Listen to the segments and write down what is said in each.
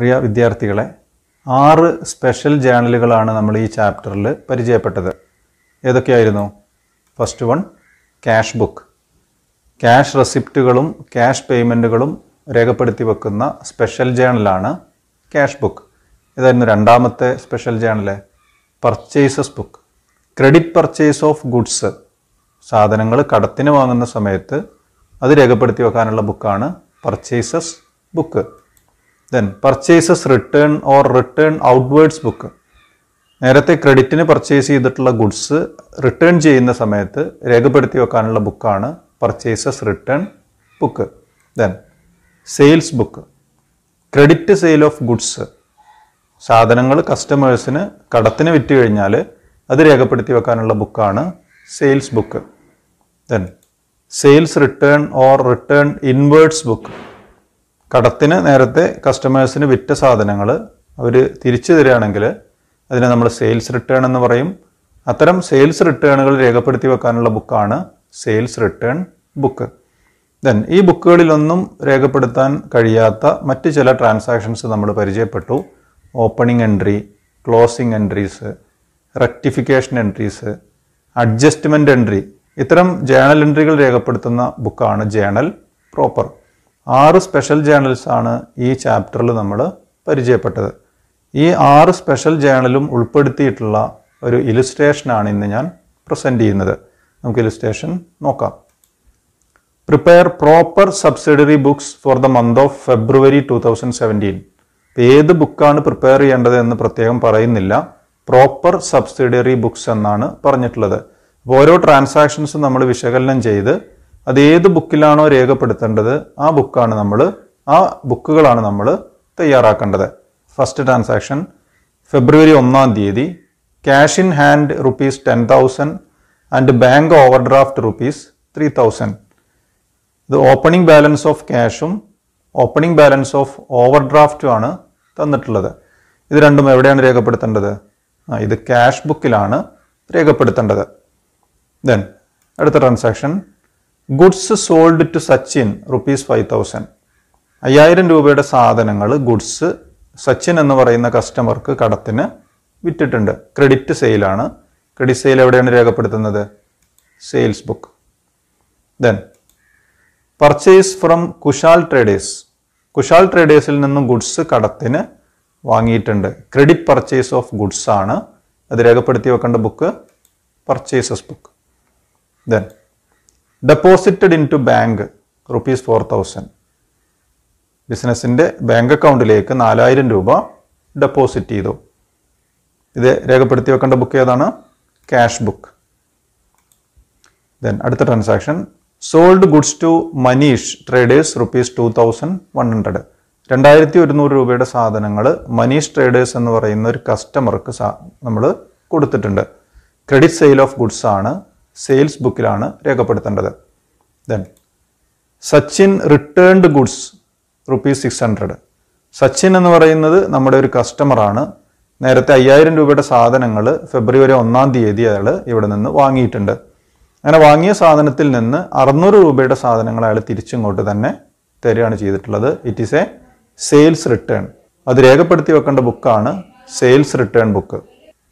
പ്രിയ വിദ്യാർത്ഥികളെ ആറ് സ്പെഷ്യൽ ജേണലുകളാണ് നമ്മൾ ഈ ചാപ്റ്ററിൽ പരിചയപ്പെട്ടത് ഏതൊക്കെയായിരുന്നു first one cash book cash റെസിപ്റ്റുകളും ക്യാഷ് പേയ്മെൻറ്റുകളും രേഖപ്പെടുത്തി വെക്കുന്ന സ്പെഷ്യൽ ജേണലാണ് ക്യാഷ് ബുക്ക് ഇതായിരുന്നു രണ്ടാമത്തെ special journal purchases book credit purchase of goods സാധനങ്ങൾ കടത്തിന് വാങ്ങുന്ന സമയത്ത് അത് രേഖപ്പെടുത്തി വെക്കാനുള്ള ബുക്കാണ് purchases book then purchases return or return outwards book നേരത്തെ ക്രെഡിറ്റിന് പർച്ചേസ് ചെയ്തിട്ടുള്ള ഗുഡ്സ് റിട്ടേൺ ചെയ്യുന്ന സമയത്ത് രേഖപ്പെടുത്തി വെക്കാനുള്ള ബുക്കാണ് purchases return book then sales book credit sale of goods സാധനങ്ങൾ കസ്റ്റമേഴ്സിന് കടത്തിന് വിറ്റ് കഴിഞ്ഞാൽ അത് രേഖപ്പെടുത്തി വെക്കാനുള്ള ബുക്കാണ് sales book then sales return or return inwards book കടത്തിന് നേരത്തെ കസ്റ്റമേഴ്സിന് വിറ്റ സാധനങ്ങൾ അവർ തിരിച്ചു തരികയാണെങ്കിൽ അതിനെ നമ്മൾ സെയിൽസ് റിട്ടേൺ എന്ന് പറയും അത്തരം സെയിൽസ് റിട്ടേണുകൾ രേഖപ്പെടുത്തി വെക്കാനുള്ള ബുക്കാണ് സെയിൽസ് റിട്ടേൺ ബുക്ക് ദെൻ ഈ ബുക്കുകളിലൊന്നും രേഖപ്പെടുത്താൻ കഴിയാത്ത മറ്റ് ചില ട്രാൻസാക്ഷൻസ് നമ്മൾ പരിചയപ്പെട്ടു opening entry closing entries rectification entries adjustment entry ഇത്തരം ജേണൽ എൻട്രികൾ രേഖപ്പെടുത്തുന്ന ബുക്കാണ് ജേണൽ പ്രോപ്പർ ആറ് സ്പെഷ്യൽ ജേണൽസ് ആണ് ഈ ചാപ്റ്ററിൽ നമ്മൾ പരിചയപ്പെട്ടത് ഈ ആറ് സ്പെഷ്യൽ ജേണലും ഉൾപ്പെടുത്തിയിട്ടുള്ള ഒരു ആണ് ഇന്ന് ഞാൻ പ്രസൻറ്റ് ചെയ്യുന്നത് നമുക്ക് ഇലിസ്ട്രേഷൻ നോക്കാം prepare proper subsidiary books for the month of February two thousand seventeen ഏത് ബുക്കാണ് പ്രിപ്പയർ ചെയ്യേണ്ടത് എന്ന് പ്രത്യേകം പറയുന്നില്ല പ്രോപ്പർ സബ്സിഡറി ബുക്സ് എന്നാണ് പറഞ്ഞിട്ടുള്ളത് അപ്പോൾ ഓരോ ട്രാൻസാക്ഷൻസും നമ്മൾ വിശകലനം ചെയ്ത് അത് ഏത് ബുക്കിലാണോ രേഖപ്പെടുത്തേണ്ടത് ആ ബുക്കാണ് നമ്മൾ ആ ബുക്കുകളാണ് നമ്മൾ തയ്യാറാക്കേണ്ടത് ഫസ്റ്റ് ട്രാൻസാക്ഷൻ ഫെബ്രുവരി ഒന്നാം തീയതി cash in hand rupees ten thousand and bank overdraft rupees three thousand ഇത് ഓപ്പണിംഗ് ബാലൻസ് ഓഫ് ക്യാഷും ഓപ്പണിംഗ് ബാലൻസ് ഓഫ് ഓവർ ആണ് തന്നിട്ടുള്ളത് ഇത് രണ്ടും എവിടെയാണ് രേഖപ്പെടുത്തേണ്ടത് ആ ഇത് ക്യാഷ് ബുക്കിലാണ് രേഖപ്പെടുത്തേണ്ടത് ദെൻ അടുത്ത transaction goods sold to Sachin rupees five thousand അയ്യായിരം രൂപയുടെ സാധനങ്ങൾ ഗുഡ്സ് സച്ചിൻ എന്ന് പറയുന്ന കസ്റ്റമർക്ക് കടത്തിന് വിറ്റിട്ടുണ്ട് ക്രെഡിറ്റ് സെയിലാണ് ക്രെഡിറ്റ് സെയിൽ എവിടെയാണ് രേഖപ്പെടുത്തുന്നത് sales book then purchase from Kushal traders Kusal ട്രേഡേഴ്സിൽ നിന്നും ഗുഡ്സ് കടത്തിന് വാങ്ങിയിട്ടുണ്ട് ക്രെഡിറ്റ് പർച്ചേസ് ഓഫ് ഗുഡ്സ് ആണ് അത് രേഖപ്പെടുത്തി വെക്കേണ്ട book purchases book then deposited into bank rupees four thousand ബിസിനസ്സിൻ്റെ ബാങ്ക് അക്കൗണ്ടിലേക്ക് നാലായിരം രൂപ ഡെപ്പോസിറ്റ് ചെയ്തു ഇത് രേഖപ്പെടുത്തി വെക്കേണ്ട ബുക്ക് ഏതാണ് ക്യാഷ് ബുക്ക് ദെൻ അടുത്ത transaction sold goods to Manish traders rupees two thousand one hundred രണ്ടായിരത്തി ഒരുന്നൂറ് രൂപയുടെ സാധനങ്ങൾ മനീഷ് ട്രേഡേഴ്സ് എന്ന് പറയുന്ന ഒരു കസ്റ്റമർക്ക് നമ്മൾ കൊടുത്തിട്ടുണ്ട് ക്രെഡിറ്റ് സെയിൽ ഓഫ് ഗുഡ്സ് ആണ് സെയിൽസ് ബുക്കിലാണ് രേഖപ്പെടുത്തേണ്ടത് then Sachin returned goods rupees six hundred Sachin എന്ന് പറയുന്നത് നമ്മുടെ ഒരു കസ്റ്റമറാണ് നേരത്തെ അയ്യായിരം രൂപയുടെ സാധനങ്ങൾ ഫെബ്രുവരി ഒന്നാം തീയതി അയാൾ ഇവിടെ നിന്ന് വാങ്ങിയിട്ടുണ്ട് അങ്ങനെ വാങ്ങിയ സാധനത്തിൽ നിന്ന് അറുന്നൂറ് രൂപയുടെ സാധനങ്ങൾ അയാൾ തിരിച്ചിങ്ങോട്ട് തന്നെ തരികയാണ് ചെയ്തിട്ടുള്ളത് it is a sales return അത് രേഖപ്പെടുത്തി വെക്കേണ്ട ബുക്കാണ് സെയിൽസ് റിട്ടേൺ ബുക്ക്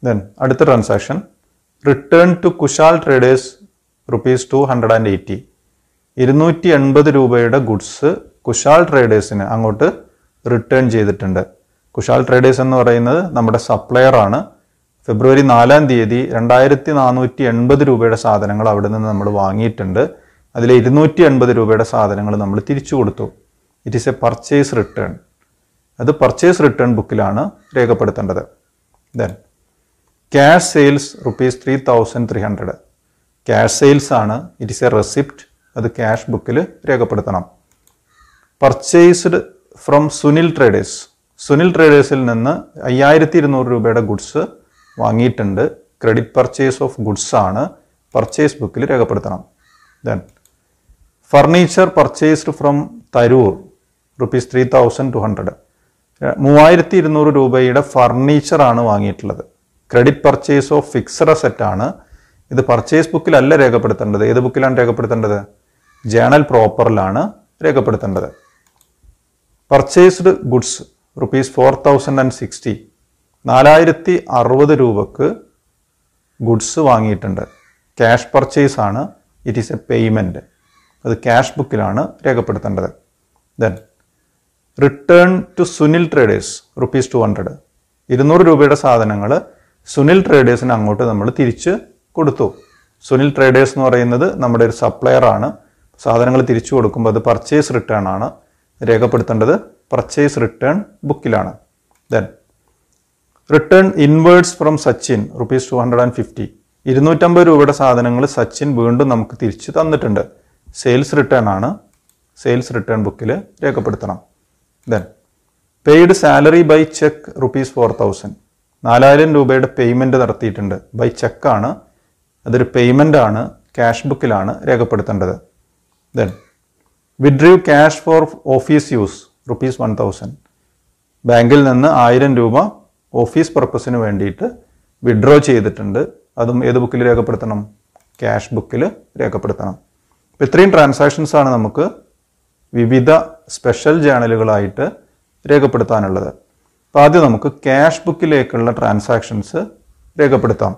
ദെൻ അടുത്ത transaction return to Kushal traders rupees two hundred and eighty ഇരുന്നൂറ്റി എൺപത് രൂപയുടെ ഗുഡ്സ് കുശാൽ ട്രേഡേഴ്സിന് അങ്ങോട്ട് റിട്ടേൺ ചെയ്തിട്ടുണ്ട് കുശാൽ ട്രേഡേഴ്സ് എന്ന് പറയുന്നത് നമ്മുടെ സപ്ലയർ ആണ് ഫെബ്രുവരി നാലാം തീയതി രണ്ടായിരത്തി നാനൂറ്റി എൺപത് രൂപയുടെ സാധനങ്ങൾ അവിടെ നിന്ന് നമ്മൾ വാങ്ങിയിട്ടുണ്ട് അതിൽ ഇരുന്നൂറ്റി എൺപത് രൂപയുടെ സാധനങ്ങൾ നമ്മൾ തിരിച്ചു കൊടുത്തു it is a purchase return അത് പർച്ചേസ് റിട്ടേൺ ബുക്കിലാണ് രേഖപ്പെടുത്തേണ്ടത് then cash sales rupees three thousand three hundred cash sales ആണ് ഇറ്റ് ഇസ് എ റെസിപ്റ്റ് അത് ക്യാഷ് ബുക്കിൽ രേഖപ്പെടുത്തണം purchased from Sunil traders Sunil ട്രേഡേഴ്സിൽ നിന്ന് അയ്യായിരത്തി ഇരുന്നൂറ് രൂപയുടെ ഗുഡ്സ് വാങ്ങിയിട്ടുണ്ട് ക്രെഡിറ്റ് പർച്ചേസ് ഓഫ് ഗുഡ്സ് ആണ് പർച്ചേസ് ബുക്കിൽ രേഖപ്പെടുത്തണം then furniture purchased from Tharoor rupees three thousand two hundred മൂവായിരത്തി ഇരുന്നൂറ് രൂപയുടെ ഫർണിച്ചറാണ് വാങ്ങിയിട്ടുള്ളത് credit purchase of fixed asset ആണ് ഇത് പർച്ചേസ് ബുക്കിലല്ല രേഖപ്പെടുത്തേണ്ടത് ഏത് ബുക്കിലാണ് രേഖപ്പെടുത്തേണ്ടത് ജേണൽ പ്രോപ്പറിലാണ് രേഖപ്പെടുത്തേണ്ടത് purchased goods rupees four thousand and sixty നാലായിരത്തി അറുപത് രൂപക്ക് ഗുഡ്സ് വാങ്ങിയിട്ടുണ്ട് ക്യാഷ് പർച്ചേസ് ആണ് ഇറ്റ് ഈസ് എ പേയ്മെൻറ്റ് അത് ക്യാഷ് ബുക്കിലാണ് രേഖപ്പെടുത്തേണ്ടത് then return to Sunil traders rupees two hundred ഇരുന്നൂറ് രൂപയുടെ സാധനങ്ങൾ സുനിൽ ട്രേഡേഴ്സിന് അങ്ങോട്ട് നമ്മൾ തിരിച്ച് കൊടുത്തു സുനിൽ ട്രേഡേഴ്സ് എന്ന് പറയുന്നത് നമ്മുടെ ഒരു സപ്ലയർ ആണ് സാധനങ്ങൾ തിരിച്ചു കൊടുക്കുമ്പോൾ അത് പർച്ചേസ് റിട്ടേൺ ആണ് രേഖപ്പെടുത്തേണ്ടത് പർച്ചേസ് റിട്ടേൺ ബുക്കിലാണ് then return inwards from Sachin rupees two hundred and fifty ഇരുന്നൂറ്റമ്പത് രൂപയുടെ സാധനങ്ങൾ സച്ചിൻ വീണ്ടും നമുക്ക് തിരിച്ചു തന്നിട്ടുണ്ട് സെയിൽസ് റിട്ടേൺ ആണ് സെയിൽസ് റിട്ടേൺ ബുക്കിൽ രേഖപ്പെടുത്തണം then paid salary by cheque rupees four thousand നാലായിരം രൂപയുടെ പേയ്മെൻ്റ് നടത്തിയിട്ടുണ്ട് ബൈ ചെക്കാണ് അതൊരു പേയ്മെൻ്റ് ആണ് ക്യാഷ് ബുക്കിലാണ് രേഖപ്പെടുത്തേണ്ടത് then withdrew cash for office use rupees one thousand ബാങ്കിൽ നിന്ന് ആയിരം രൂപ ഓഫീസ് പർപ്പസിന് വേണ്ടിയിട്ട് വിഡ്രോ ചെയ്തിട്ടുണ്ട് അതും ഏത് ബുക്കിൽ രേഖപ്പെടുത്തണം ക്യാഷ് ബുക്കിൽ രേഖപ്പെടുത്തണം അപ്പം ഇത്രയും ട്രാൻസാക്ഷൻസ് ആണ് നമുക്ക് വിവിധ സ്പെഷ്യൽ ജേണലുകളായിട്ട് രേഖപ്പെടുത്താനുള്ളത് അപ്പോൾ ആദ്യം നമുക്ക് ക്യാഷ് ബുക്കിലേക്കുള്ള ട്രാൻസാക്ഷൻസ് രേഖപ്പെടുത്താം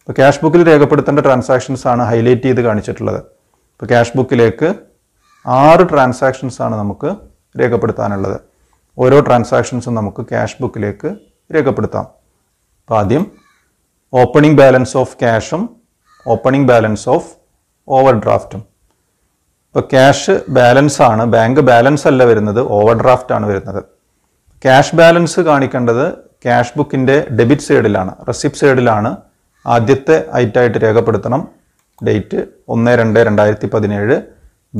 അപ്പോൾ ക്യാഷ് ബുക്കിൽ രേഖപ്പെടുത്തേണ്ട ട്രാൻസാക്ഷൻസ് ആണ് ഹൈലൈറ്റ് ചെയ്ത് കാണിച്ചിട്ടുള്ളത് ഇപ്പോൾ ക്യാഷ് ബുക്കിലേക്ക് ആറ് ട്രാൻസാക്ഷൻസ് ആണ് നമുക്ക് രേഖപ്പെടുത്താനുള്ളത് ഓരോ ട്രാൻസാക്ഷൻസും നമുക്ക് ക്യാഷ് ബുക്കിലേക്ക് രേഖപ്പെടുത്താം അപ്പോൾ ആദ്യം ഓപ്പണിംഗ് ബാലൻസ് ഓഫ് ക്യാഷും opening balance of overdraft ഇപ്പോൾ ക്യാഷ് ബാലൻസ് ആണ് ബാങ്ക് ബാലൻസ് അല്ല വരുന്നത് ഓവർ ഡ്രാഫ്റ്റ് ആണ് വരുന്നത് ക്യാഷ് ബാലൻസ് കാണിക്കേണ്ടത് ക്യാഷ് ബുക്കിൻ്റെ ഡെബിറ്റ് സൈഡിലാണ് റെസിപ്റ്റ് സൈഡിലാണ് ആദ്യത്തെ ഐറ്റായിട്ട് രേഖപ്പെടുത്തണം ഡേറ്റ് ഒന്ന് രണ്ട് രണ്ടായിരത്തി പതിനേഴ്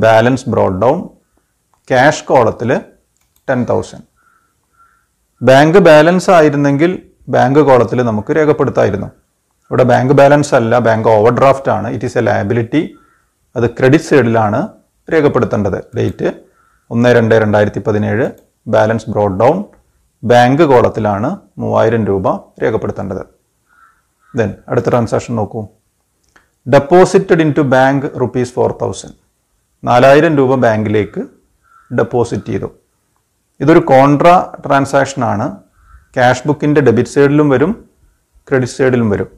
ബാലൻസ് ബ്രോഡ് ഡൗൺ ക്യാഷ് കോളത്തിൽ ടെൻ തൗസൻഡ് ബാങ്ക് ബാലൻസ് ആയിരുന്നെങ്കിൽ ബാങ്ക് കോളത്തിൽ നമുക്ക് രേഖപ്പെടുത്തായിരുന്നു ഇവിടെ ബാങ്ക് ബാലൻസ് അല്ല ബാങ്ക് ഓവർ ഡ്രാഫ്റ്റ് ആണ് ഇറ്റ് ഈസ് എ ലയബിലിറ്റി അത് ക്രെഡിറ്റ് സൈഡിലാണ് രേഖപ്പെടുത്തേണ്ടത് ഡേറ്റ് ഒന്ന് രണ്ട് രണ്ടായിരത്തി പതിനേഴ് ബാലൻസ് ബ്രോഡ് ഡൗൺ ബാങ്ക് കോളത്തിലാണ് മൂവായിരം രൂപ രേഖപ്പെടുത്തേണ്ടത് ദെൻ അടുത്ത ട്രാൻസാക്ഷൻ നോക്കൂ deposited into bank rupees four thousand നാലായിരം രൂപ ബാങ്കിലേക്ക് ഡെപ്പോസിറ്റ് ചെയ്തു ഇതൊരു കോൺട്രാ ട്രാൻസാക്ഷൻ ആണ് ക്യാഷ് ബുക്കിൻ്റെ ഡെബിറ്റ് സൈഡിലും വരും ക്രെഡിറ്റ് സൈഡിലും വരും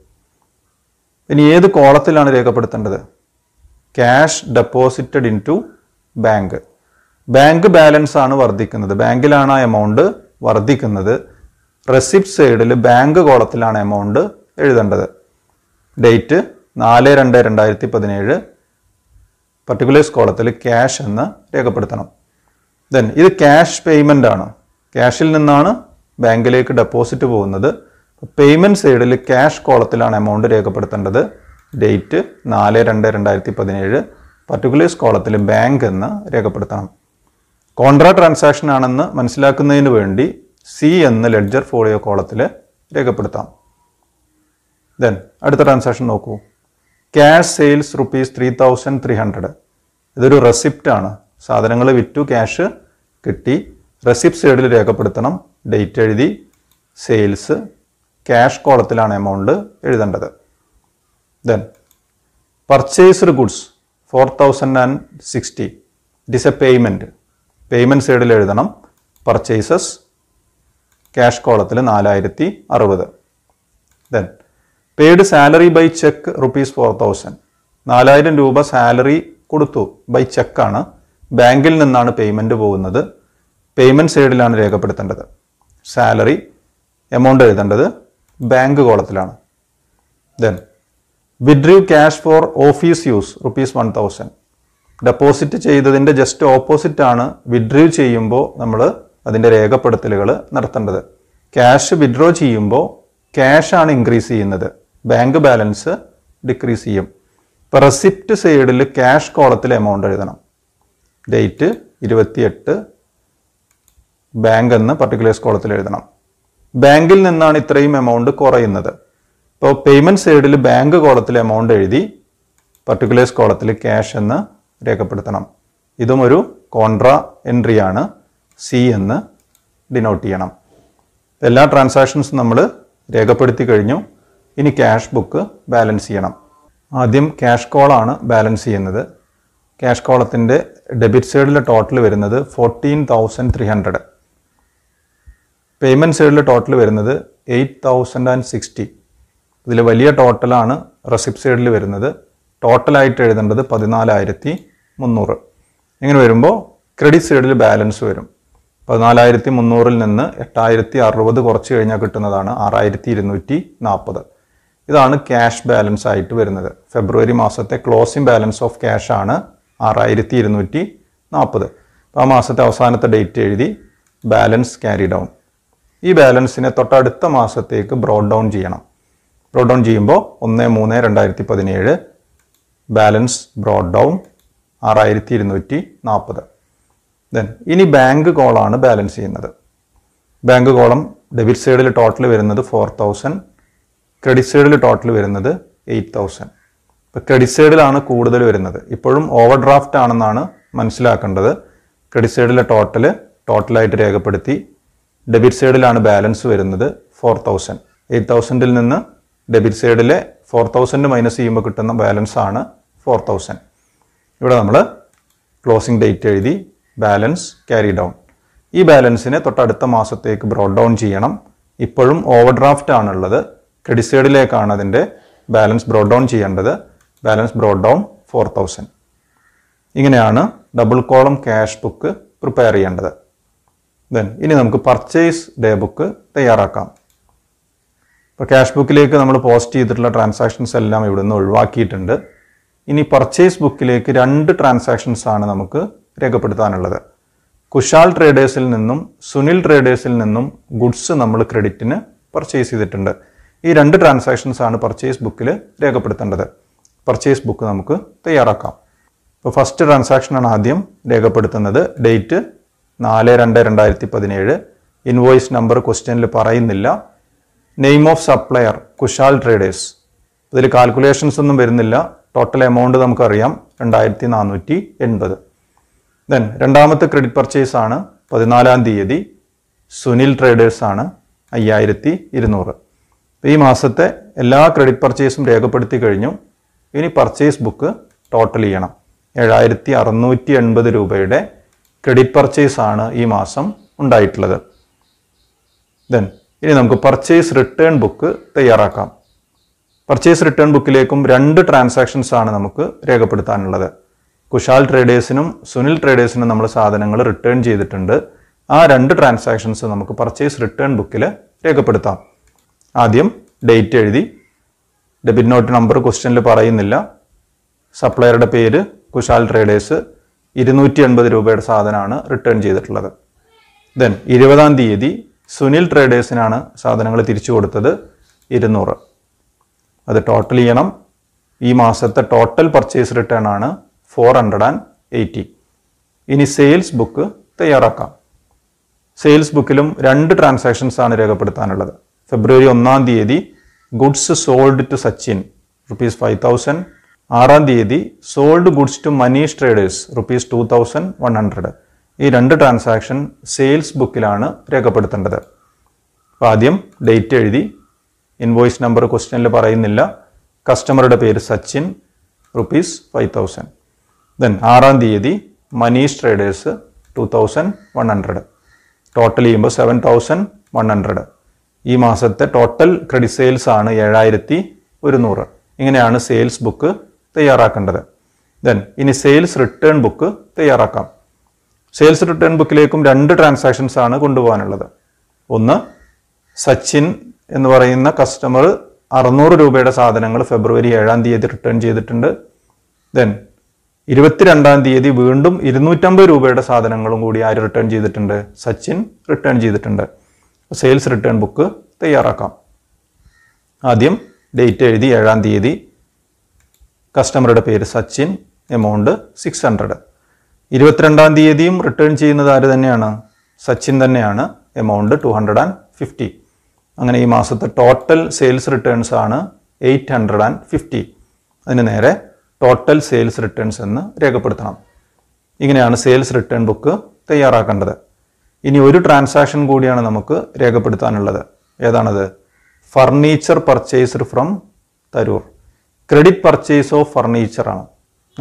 ഇനി ഏത് കോളത്തിലാണ് രേഖപ്പെടുത്തേണ്ടത് cash deposited into bank bank balance ആണ് വർദ്ധിക്കുന്നത് ബാങ്കിലാണ് ആ എമൗണ്ട് വർദ്ധിക്കുന്നത് റെസിപ്റ്റ് സൈഡിൽ ബാങ്ക് കോളത്തിലാണ് എമൗണ്ട് എഴുതേണ്ടത് ഡേറ്റ് നാല് രണ്ട് രണ്ടായിരത്തി പതിനേഴ് പർട്ടിക്കുലേഴ്സ് കോളത്തിൽ ക്യാഷ് എന്ന് രേഖപ്പെടുത്തണം ദെൻ ഇത് ക്യാഷ് പേയ്മെൻ്റ് ആണ് ക്യാഷിൽ നിന്നാണ് ബാങ്കിലേക്ക് ഡെപ്പോസിറ്റ് പോകുന്നത് പേയ്മെൻറ്റ് സൈഡിൽ ക്യാഷ് കോളത്തിലാണ് എമൗണ്ട് രേഖപ്പെടുത്തേണ്ടത് ഡേറ്റ് നാല് രണ്ട് രണ്ടായിരത്തി പതിനേഴ് പർട്ടിക്കുലേഴ്സ് കോളത്തിൽ ബാങ്ക് എന്ന് രേഖപ്പെടുത്തണം കോൺട്രാ ട്രാൻസാക്ഷൻ ആണെന്ന് മനസ്സിലാക്കുന്നതിന് വേണ്ടി സി എന്ന് ലെഡ്ജർ ഫോളിയോ കോളത്തിൽ രേഖപ്പെടുത്താം ദെൻ അടുത്ത ട്രാൻസാക്ഷൻ നോക്കൂ cash sales rupees three thousand three hundred ഇതൊരു റെസിപ്റ്റ് ആണ് സാധനങ്ങൾ വിറ്റു ക്യാഷ് കിട്ടി റെസിപ്റ്റ് സൈഡിൽ രേഖപ്പെടുത്തണം ഡേറ്റ് എഴുതി സെയിൽസ് ക്യാഷ് കോളത്തിലാണ് എമൗണ്ട് എഴുതേണ്ടത് then purchased goods four thousand and sixty it is a payment payment സൈഡിൽ എഴുതണം പർച്ചേസസ് ക്യാഷ് കോളത്തിൽ നാലായിരത്തി അറുപത് then paid salary by cheque rupees four thousand നാലായിരം രൂപ സാലറി കൊടുത്തു ബൈ ചെക്കാണ് ബാങ്കിൽ നിന്നാണ് പേയ്മെൻറ്റ് പോകുന്നത് പേയ്മെൻറ്റ് സൈഡിലാണ് രേഖപ്പെടുത്തേണ്ടത് സാലറി എമൗണ്ട് എഴുതേണ്ടത് ബാങ്ക് കോളത്തിലാണ് then withdrew cash for office use rupees one thousand deposit ചെയ്തതിൻ്റെ ജസ്റ്റ് ഓപ്പോസിറ്റ് ആണ് ചെയ്യുമ്പോൾ നമ്മൾ അതിൻ്റെ രേഖപ്പെടുത്തലുകൾ നടത്തേണ്ടത് ക്യാഷ് വിഡ്രോ ചെയ്യുമ്പോൾ ക്യാഷ് ആണ് ഇൻക്രീസ് ചെയ്യുന്നത് ബാങ്ക് ബാലൻസ് ഡിക്രീസ് ചെയ്യും ഇപ്പോൾ റെസിപ്റ്റ് സൈഡിൽ ക്യാഷ് കോളത്തിൽ എമൗണ്ട് എഴുതണം ഡേറ്റ് ഇരുപത്തിയെട്ട് ബാങ്ക് എന്ന് പർട്ടിക്കുലേഴ്സ് കോളത്തിൽ എഴുതണം ബാങ്കിൽ നിന്നാണ് ഇത്രയും എമൗണ്ട് കുറയുന്നത് ഇപ്പോൾ പേയ്മെൻറ്റ് സൈഡിൽ ബാങ്ക് കോളത്തിൽ എമൗണ്ട് എഴുതി പർട്ടിക്കുലേഴ്സ് കോളത്തിൽ ക്യാഷ് എന്ന് രേഖപ്പെടുത്തണം ഇതും ഒരു കോൺട്രാ എൻട്രിയാണ് സി എന്ന് ഡിനോട്ട് ചെയ്യണം എല്ലാ ട്രാൻസാക്ഷൻസും നമ്മൾ രേഖപ്പെടുത്തി കഴിഞ്ഞു ഇനി ക്യാഷ് ബുക്ക് ബാലൻസ് ചെയ്യണം ആദ്യം ക്യാഷ് കോളാണ് ബാലൻസ് ചെയ്യുന്നത് ക്യാഷ് കോളത്തിൻ്റെ ഡെബിറ്റ് സൈഡിലെ ടോട്ടൽ വരുന്നത് fourteen thousand three hundred payment സൈഡിലെ ടോട്ടൽ വരുന്നത് എയ്റ്റ് തൗസൻഡ് ആൻഡ് സിക്സ്റ്റി ഇതിൽ വലിയ ടോട്ടലാണ് റെസിപ്റ്റ് സൈഡിൽ വരുന്നത് ടോട്ടലായിട്ട് എഴുതേണ്ടത് പതിനാലായിരത്തി മുന്നൂറ് ഇങ്ങനെ വരുമ്പോൾ ക്രെഡിറ്റ് സൈഡിൽ ബാലൻസ് വരും പതിനാലായിരത്തി മുന്നൂറിൽ നിന്ന് എട്ടായിരത്തി അറുപത് കുറച്ച് കഴിഞ്ഞാൽ കിട്ടുന്നതാണ് ആറായിരത്തി ഇരുന്നൂറ്റി നാൽപ്പത് ഇതാണ് ക്യാഷ് ബാലൻസ് ആയിട്ട് വരുന്നത് ഫെബ്രുവരി മാസത്തെ ക്ലോസിംഗ് ബാലൻസ് ഓഫ് ക്യാഷ് ആണ് ആറായിരത്തി ഇരുന്നൂറ്റി നാൽപ്പത് ആ മാസത്തെ അവസാനത്തെ ഡേറ്റ് എഴുതി ബാലൻസ് ക്യാരി ഡൗൺ ഈ ബാലൻസിനെ തൊട്ടടുത്ത മാസത്തേക്ക് ബ്രോഡ് ഡൗൺ ചെയ്യണം ബ്രോഡ് ഡൗൺ ചെയ്യുമ്പോൾ ഒന്ന് മൂന്ന് രണ്ടായിരത്തി പതിനേഴ് ബാലൻസ് ബ്രോഡ് ഡൗൺ ആറായിരത്തി ഇരുന്നൂറ്റി നാൽപ്പത് ദെൻ ഇനി ബാങ്ക് കോളാണ് ബാലൻസ് ചെയ്യുന്നത് ബാങ്ക് കോളം ഡെബിറ്റ് സൈഡിൽ ടോട്ടൽ വരുന്നത് ഫോർ തൗസൻഡ് ക്രെഡിറ്റ് സൈഡിൽ ടോട്ടൽ വരുന്നത് എയ്റ്റ് തൗസൻഡ് ഇപ്പോൾ ക്രെഡിറ്റ് സൈഡിലാണ് കൂടുതൽ വരുന്നത് ഇപ്പോഴും ഓവർ ഡ്രാഫ്റ്റ് ആണെന്നാണ് മനസ്സിലാക്കേണ്ടത് ക്രെഡിറ്റ് സൈഡിലെ ടോട്ടൽ ടോട്ടലായിട്ട് രേഖപ്പെടുത്തി ഡെബിറ്റ് സൈഡിലാണ് ബാലൻസ് വരുന്നത് ഫോർ തൗസൻഡ് എയ്റ്റ് തൗസൻഡിൽ നിന്ന് ഡെബിറ്റ് സൈഡിലെ ഫോർ തൗസൻഡ് മൈനസ് ചെയ്യുമ്പോൾ കിട്ടുന്ന ബാലൻസ് ആണ് ഫോർ തൗസൻഡ് ഇവിടെ നമ്മൾ ക്ലോസിംഗ് ഡേറ്റ് എഴുതി ബാലൻസ് ക്യാരി ഡൗൺ ഈ ബാലൻസിനെ തൊട്ടടുത്ത മാസത്തേക്ക് ബ്രോഡ് ഡൗൺ ചെയ്യണം ഇപ്പോഴും ഓവർ ഡ്രാഫ്റ്റ് ആണുള്ളത് ക്രെഡിറ്റ് സൈഡിലേക്കാണ് അതിൻ്റെ ബാലൻസ് ബ്രോഡ് ഡൗൺ ചെയ്യേണ്ടത് balance brought down four thousand ഇങ്ങനെയാണ് double column cash book prepare ചെയ്യേണ്ടത് ദെൻ ഇനി നമുക്ക് പർച്ചേസ് ഡേ ബുക്ക് തയ്യാറാക്കാം ഇപ്പോൾ ക്യാഷ് ബുക്കിലേക്ക് നമ്മൾ പോസ്റ്റ് ചെയ്തിട്ടുള്ള ട്രാൻസാക്ഷൻസ് എല്ലാം ഇവിടുന്ന് ഒഴിവാക്കിയിട്ടുണ്ട് ഇനി പർച്ചേസ് ബുക്കിലേക്ക് രണ്ട് ട്രാൻസാക്ഷൻസ് ആണ് നമുക്ക് രേഖപ്പെടുത്താനുള്ളത് കുശാൽ ട്രേഡേഴ്സിൽ നിന്നും സുനിൽ ട്രേഡേഴ്സിൽ നിന്നും ഗുഡ്സ് നമ്മൾ ക്രെഡിറ്റിന് പർച്ചേസ് ചെയ്തിട്ടുണ്ട് ഈ രണ്ട് ട്രാൻസാക്ഷൻസ് ആണ് പർച്ചേസ് ബുക്കിൽ രേഖപ്പെടുത്തേണ്ടത് പർച്ചേസ് ബുക്ക് നമുക്ക് തയ്യാറാക്കാം ഇപ്പോൾ ഫസ്റ്റ് ട്രാൻസാക്ഷനാണ് ആദ്യം രേഖപ്പെടുത്തുന്നത് ഡേറ്റ് നാല് രണ്ട് രണ്ടായിരത്തി പതിനേഴ് ഇൻവോയ്സ് നമ്പർ ക്വസ്റ്റ്യനിൽ പറയുന്നില്ല name of supplier Kushal traders അതിൽ കാൽക്കുലേഷൻസ് ഒന്നും വരുന്നില്ല ടോട്ടൽ എമൗണ്ട് നമുക്കറിയാം രണ്ടായിരത്തി നാനൂറ്റി എൺപത് ദെൻ രണ്ടാമത്തെ ക്രെഡിറ്റ് പർച്ചേസ് ആണ് പതിനാലാം തീയതി സുനിൽ ട്രേഡേഴ്സ് ആണ് അയ്യായിരത്തി ഇരുന്നൂറ് ഈ മാസത്തെ എല്ലാ ക്രെഡിറ്റ് പർച്ചേസും രേഖപ്പെടുത്തി കഴിഞ്ഞു ഇനി പർച്ചേസ് ബുക്ക് ടോട്ടൽ ചെയ്യണം ഏഴായിരത്തി അറുന്നൂറ്റി എൺപത് രൂപയുടെ ക്രെഡിറ്റ് പർച്ചേസ് ആണ് ഈ മാസം ഉണ്ടായിട്ടുള്ളത് ദെൻ ഇനി നമുക്ക് പർച്ചേസ് റിട്ടേൺ ബുക്ക് തയ്യാറാക്കാം പർച്ചേസ് റിട്ടേൺ ബുക്കിലേക്കും രണ്ട് ട്രാൻസാക്ഷൻസ് ആണ് നമുക്ക് രേഖപ്പെടുത്താനുള്ളത് കുശാൽ ട്രേഡേഴ്സിനും സുനിൽ ട്രേഡേഴ്സിനും നമ്മൾ സാധനങ്ങൾ റിട്ടേൺ ചെയ്തിട്ടുണ്ട് ആ രണ്ട് ട്രാൻസാക്ഷൻസ് നമുക്ക് പർച്ചേസ് റിട്ടേൺ ബുക്കിൽ രേഖപ്പെടുത്താം ആദ്യം ഡേറ്റ് എഴുതി ഡെബിറ്റ് നോട്ട് നമ്പർ ക്വസ്റ്റ്യനിൽ പറയുന്നില്ല സപ്ലയറുടെ പേര് കുശാൽ ട്രേഡേഴ്സ് ഇരുന്നൂറ്റി എൺപത് രൂപയുടെ സാധനമാണ് റിട്ടേൺ ചെയ്തിട്ടുള്ളത് ദെൻ ഇരുപതാം തീയതി സുനിൽ ട്രേഡേഴ്സിനാണ് സാധനങ്ങൾ തിരിച്ചു കൊടുത്തത് ഇരുന്നൂറ് അത് ടോട്ടൽ ചെയ്യണം ഈ മാസത്തെ ടോട്ടൽ പർച്ചേസ് റിട്ടേൺ ആണ് ഫോർ ഹൺഡ്രഡ് ആൻഡ് എയ്റ്റി ഇനി സെയിൽസ് ബുക്ക് തയ്യാറാക്കാം സെയിൽസ് ബുക്കിലും രണ്ട് ട്രാൻസാക്ഷൻസ് ആണ് രേഖപ്പെടുത്താനുള്ളത് ഫെബ്രുവരി ഒന്നാം തീയതി goods sold to Sachin rupees five thousand ആറാം തീയതി sold goods to Manish traders rupees two thousand one hundred ഈ രണ്ട് ട്രാൻസാക്ഷൻ സെയിൽസ് ബുക്കിലാണ് രേഖപ്പെടുത്തേണ്ടത് അപ്പം ആദ്യം ഡേറ്റ് എഴുതി ഇൻവോയ്സ് നമ്പർ ക്വസ്റ്റ്യനിൽ പറയുന്നില്ല കസ്റ്റമറുടെ പേര് Sachin rupees five thousand then ആറാം തീയതി Manish traders two thousand one hundred total ചെയ്യുമ്പോൾ സെവൻ തൗസൻഡ് വൺ ഹൺഡ്രഡ് ഈ മാസത്തെ ടോട്ടൽ ക്രെഡിറ്റ് സെയിൽസ് ആണ് ഏഴായിരത്തി ഒരുന്നൂറ് ഇങ്ങനെയാണ് സെയിൽസ് ബുക്ക് തയ്യാറാക്കേണ്ടത് ദെൻ ഇനി സെയിൽസ് റിട്ടേൺ ബുക്ക് തയ്യാറാക്കാം സെയിൽസ് റിട്ടേൺ ബുക്കിലേക്കും രണ്ട് ട്രാൻസാക്ഷൻസ് ആണ് കൊണ്ടുപോകാനുള്ളത് ഒന്ന് സച്ചിൻ എന്ന് പറയുന്ന കസ്റ്റമർ അറുന്നൂറ് രൂപയുടെ സാധനങ്ങൾ ഫെബ്രുവരി ഏഴാം തീയതി റിട്ടേൺ ചെയ്തിട്ടുണ്ട് ദെൻ ഇരുപത്തിരണ്ടാം തീയതി വീണ്ടും ഇരുന്നൂറ്റമ്പത് രൂപയുടെ സാധനങ്ങളും കൂടി ആര് റിട്ടേൺ ചെയ്തിട്ടുണ്ട് സച്ചിൻ റിട്ടേൺ ചെയ്തിട്ടുണ്ട് സെയിൽസ് റിട്ടേൺ ബുക്ക് തയ്യാറാക്കാം ആദ്യം ഡേറ്റ് എഴുതി ഏഴാം തീയതി കസ്റ്റമറുടെ പേര് സച്ചിൻ എമൗണ്ട് സിക്സ് ഹൺഡ്രഡ് ഇരുപത്തിരണ്ടാം തീയതിയും റിട്ടേൺ ചെയ്യുന്നത് ആര് തന്നെയാണ് സച്ചിൻ തന്നെയാണ് amount two hundred and fifty അങ്ങനെ ഈ മാസത്തെ ടോട്ടൽ സെയിൽസ് റിട്ടേൺസ് ആണ് എയ്റ്റ് ഹൺഡ്രഡ് ആൻഡ് ഫിഫ്റ്റി അതിന് നേരെ ടോട്ടൽ സെയിൽസ് റിട്ടേൺസ് എന്ന് രേഖപ്പെടുത്തണം ഇങ്ങനെയാണ് സെയിൽസ് റിട്ടേൺ ബുക്ക് തയ്യാറാക്കേണ്ടത് ഇനി ഒരു ട്രാൻസാക്ഷൻ കൂടിയാണ് നമുക്ക് രേഖപ്പെടുത്താനുള്ളത് ഏതാണത് furniture purchased from Tharoor credit purchase of furniture ആണ്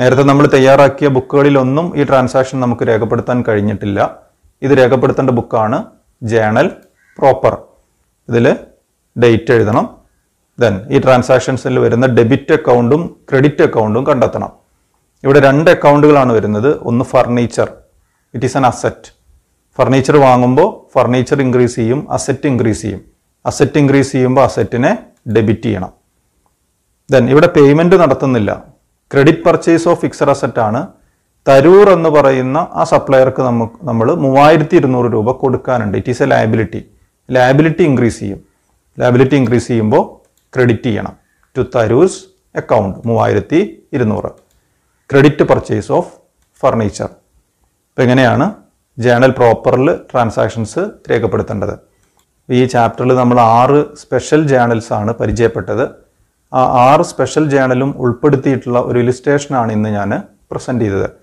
നേരത്തെ നമ്മൾ തയ്യാറാക്കിയ ബുക്കുകളിലൊന്നും ഈ ട്രാൻസാക്ഷൻ നമുക്ക് രേഖപ്പെടുത്താൻ കഴിഞ്ഞിട്ടില്ല ഇത് രേഖപ്പെടുത്തേണ്ട ബുക്കാണ് ജേണൽ പ്രോപ്പർ ഇതിൽ ഡേറ്റ് എഴുതണം ദെൻ ഈ ട്രാൻസാക്ഷൻസിൽ വരുന്ന ഡെബിറ്റ് അക്കൗണ്ടും ക്രെഡിറ്റ് അക്കൗണ്ടും കണ്ടെത്തണം ഇവിടെ രണ്ട് അക്കൗണ്ടുകളാണ് വരുന്നത് ഒന്ന് furniture it is an asset furniture വാങ്ങുമ്പോൾ ഫർണിച്ചർ ഇൻക്രീസ് ചെയ്യും അസറ്റ് ഇൻക്രീസ് ചെയ്യും അസറ്റ് ഇൻക്രീസ് ചെയ്യുമ്പോൾ അസറ്റിനെ ഡെബിറ്റ് ചെയ്യണം ദെൻ ഇവിടെ പേയ്മെൻറ്റ് നടത്തുന്നില്ല credit purchase of fixed asset ആണ് തരൂർ എന്ന് പറയുന്ന ആ സപ്ലയർക്ക് നമുക്ക് നമ്മൾ മൂവായിരത്തി ഇരുന്നൂറ് രൂപ കൊടുക്കാനുണ്ട് it is a liability liability increase ചെയ്യും ലാബിലിറ്റി ഇൻക്രീസ് ചെയ്യുമ്പോൾ ക്രെഡിറ്റ് ചെയ്യണം ടു തരൂസ് അക്കൗണ്ട് മൂവായിരത്തി ഇരുന്നൂറ് ക്രെഡിറ്റ് പർച്ചേസ് ഓഫ് ഫർണിച്ചർ അപ്പോൾ എങ്ങനെയാണ് ജേണൽ പ്രോപ്പറിൽ ട്രാൻസാക്ഷൻസ് രേഖപ്പെടുത്തേണ്ടത് ഈ ചാപ്റ്ററിൽ നമ്മൾ ആറ് സ്പെഷ്യൽ ജേണൽസ് ആണ് പരിചയപ്പെട്ടത് ആ ആറ് സ്പെഷ്യൽ ജേണലും ഉൾപ്പെടുത്തിയിട്ടുള്ള ഒരു ഇലിസ്ട്രേഷനാണ് ഇന്ന് ഞാൻ പ്രസൻറ്റ് ചെയ്തത്